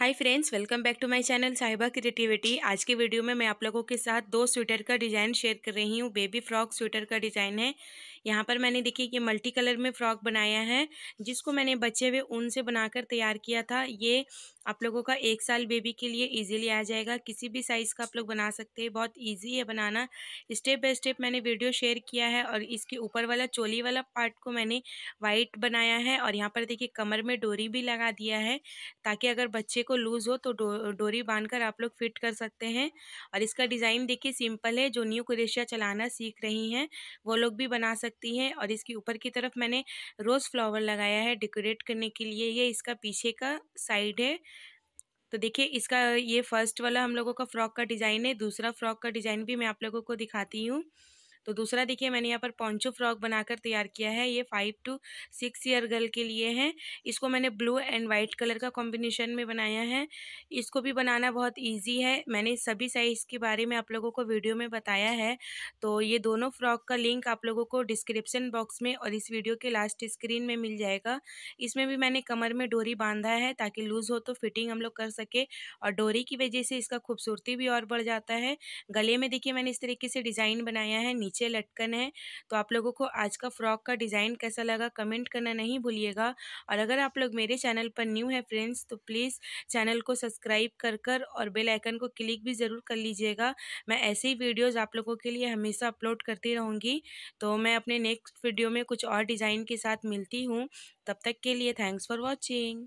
hi friends welcome back to my channel Sahiba creativity आज के video में मैं आप लोगों के साथ दो स्वेटर का डिज़ाइन शेयर कर रही हूँ बेबी फ्रॉक स्वेटर का डिज़ाइन है यहाँ पर मैंने देखिए ये मल्टी कलर में फ़्रॉक बनाया है जिसको मैंने बचे हुए ऊन से बनाकर तैयार किया था ये आप लोगों का एक साल बेबी के लिए इजीली आ जाएगा किसी भी साइज़ का आप लोग बना सकते हैं बहुत ईजी है बनाना स्टेप बाय स्टेप मैंने वीडियो शेयर किया है और इसके ऊपर वाला चोली वाला पार्ट को मैंने वाइट बनाया है और यहाँ पर देखिए कमर में डोरी भी लगा दिया है ताकि अगर बच्चे को लूज़ हो तो डो, डोरी बांध आप लोग फिट कर सकते हैं और इसका डिज़ाइन देखिए सिंपल है जो न्यू कुरेशिया चलाना सीख रही हैं वो लोग भी बना सकते सकती है और इसके ऊपर की तरफ मैंने रोज़ फ्लावर लगाया है डेकोरेट करने के लिए ये इसका पीछे का साइड है तो देखिए इसका ये फर्स्ट वाला हम लोगों का फ्रॉक का डिज़ाइन है दूसरा फ्रॉक का डिज़ाइन भी मैं आप लोगों को दिखाती हूँ तो दूसरा देखिए मैंने यहाँ पर पॉन्चो फ्रॉक बनाकर तैयार किया है ये five to six year girl के लिए है इसको मैंने ब्लू एंड वाइट कलर का कॉम्बिनेशन में बनाया है इसको भी बनाना बहुत ईजी है मैंने सभी साइज़ के बारे में आप लोगों को वीडियो में बताया है तो ये दोनों फ्रॉक का लिंक आप लोगों को डिस्क्रिप्सन बॉक्स में और इस वीडियो के लास्ट स्क्रीन में मिल जाएगा इसमें भी मैंने कमर में डोरी बांधा है ताकि लूज़ हो तो फिटिंग हम लोग कर सके और डोरी की वजह से इसका खूबसूरती भी और बढ़ जाता है गले में देखिए मैंने इस तरीके से डिज़ाइन बनाया है नीचे लटकन है तो आप लोगों को आज का फ्रॉक का डिज़ाइन कैसा लगा कमेंट करना नहीं भूलिएगा और अगर आप लोग मेरे चैनल पर न्यू है फ्रेंड्स तो प्लीज़ चैनल को सब्सक्राइब कर कर और बेल आइकन को क्लिक भी ज़रूर कर लीजिएगा मैं ऐसे ही वीडियोज़ आप लोगों के लिए हमेशा अपलोड करती रहूँगी तो मैं अपने नेक्स्ट वीडियो में कुछ और डिज़ाइन के साथ मिलती हूँ तब तक के लिए थैंक्स फॉर वॉचिंग